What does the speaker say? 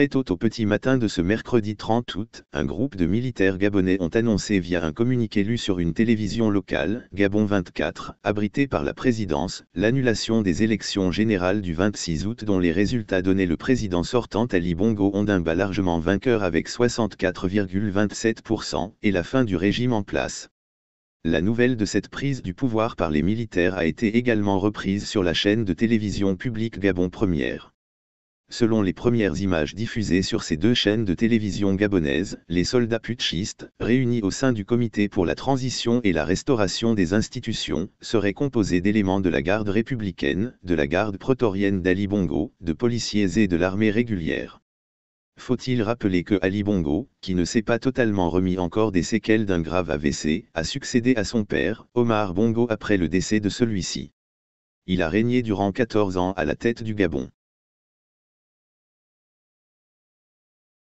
Très tôt au petit matin de ce mercredi 30 août, un groupe de militaires gabonais ont annoncé via un communiqué lu sur une télévision locale, Gabon 24, abritée par la présidence, l'annulation des élections générales du 26 août dont les résultats donnés le président sortant Ali Bongo bas largement vainqueur avec 64,27% et la fin du régime en place. La nouvelle de cette prise du pouvoir par les militaires a été également reprise sur la chaîne de télévision publique Gabon Première. Selon les premières images diffusées sur ces deux chaînes de télévision gabonaises, les soldats putschistes, réunis au sein du Comité pour la transition et la restauration des institutions, seraient composés d'éléments de la garde républicaine, de la garde prétorienne d'Ali Bongo, de policiers et de l'armée régulière. Faut-il rappeler que Ali Bongo, qui ne s'est pas totalement remis encore des séquelles d'un grave AVC, a succédé à son père, Omar Bongo après le décès de celui-ci. Il a régné durant 14 ans à la tête du Gabon.